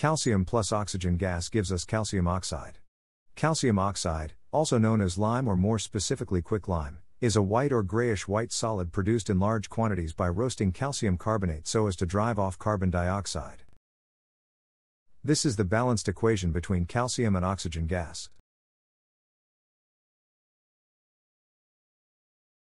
Calcium plus oxygen gas gives us calcium oxide. Calcium oxide, also known as lime or more specifically quicklime, is a white or grayish white solid produced in large quantities by roasting calcium carbonate so as to drive off carbon dioxide. This is the balanced equation between calcium and oxygen gas.